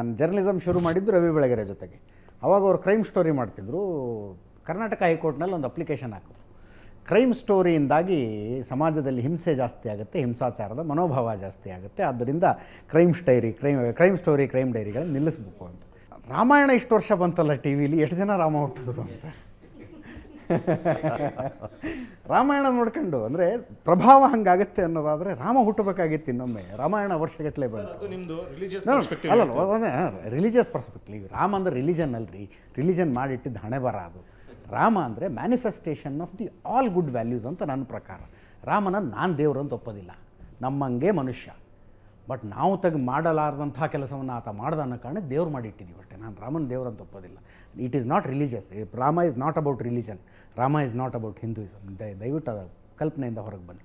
ನಾನು ಜರ್ನಲಿಸಮ್ ಶುರು ಮಾಡಿದ್ದು ರವಿ ಬೆಳಗೆರೆ ಜೊತೆಗೆ ಅವಾಗ ಅವರು ಕ್ರೈಮ್ ಸ್ಟೋರಿ ಮಾಡ್ತಿದ್ರು ಕರ್ನಾಟಕ ಹೈಕೋರ್ಟ್ನಲ್ಲಿ ಒಂದು ಅಪ್ಲಿಕೇಶನ್ ಹಾಕಿದ್ರು ಕ್ರೈಮ್ ಸ್ಟೋರಿಯಿಂದಾಗಿ ಸಮಾಜದಲ್ಲಿ ಹಿಂಸೆ ಜಾಸ್ತಿ ಆಗುತ್ತೆ ಹಿಂಸಾಚಾರದ ಮನೋಭಾವ ಜಾಸ್ತಿ ಆಗುತ್ತೆ ಆದ್ದರಿಂದ crime story crime crime story crime ಡೈರಿಗಳನ್ನು ನಿಲ್ಲಿಸಬೇಕು ಅಂತ ರಾಮಾಯಣ ಇಷ್ಟು ವರ್ಷ ಬಂತಲ್ಲ ಟಿ ವಿಲಿ ಎಷ್ಟು ಜನ ರಾಮ ಹುಟ್ಟಿದ್ರು ಅಂತ ರಾಮಾಯಣ ನೋಡ್ಕೊಂಡು ಅಂದ್ರೆ ಪ್ರಭಾವ ಹಂಗಾಗತ್ತೆ ಅನ್ನೋದಾದ್ರೆ ರಾಮ ಹುಟ್ಟಬೇಕಾಗಿತ್ತು ಇನ್ನೊಮ್ಮೆ ರಾಮಾಯಣ ವರ್ಷಗಟ್ಟಲೆ ಬಂತು ನಿಮ್ಮದು ಅಲ್ಲ ರಿಲಿಜಿಯಸ್ ಪರ್ಸ್ಪೆಕ್ಟಿವ್ ರಾಮ ಅಂದರೆ ರಿಲಿಜನ್ ಅಲ್ರಿ ರಿಲಿಜನ್ ಮಾಡಿಟ್ಟಿದ್ದ ಹಣೆ ಬರ ಅದು ರಾಮ ಅಂದ್ರೆ manifestation of the all good values ಅಂತ ನನ್ನ ಪ್ರಕಾರ ರಾಮನ ನಾನು ಅಂತ ಒಪ್ಪೋದಿಲ್ಲ ನಮ್ಮಂಗೆ ಮನುಷ್ಯ ಬಟ್ ನಾವು ತೆಗೆ ಮಾಡಲಾರ್ದಂಥ ಕೆಲಸವನ್ನು ಆತ ಮಾಡ್ದ ಅನ್ನೋ ಕಾರಣಕ್ಕೆ ದೇವ್ರು ಮಾಡಿಟ್ಟಿದ್ದೀವಿ ಅಷ್ಟೇ ನಾನು ರಾಮನ ದೇವ್ರಂತ ಒಪ್ಪೋದಿಲ್ಲ it is not religious Rama is not about religion Rama is not about Hinduism ದಯವಿಟ್ಟು ಅದು ಕಲ್ಪನೆಯಿಂದ ಹೊರಗೆ ಬನ್ನಿ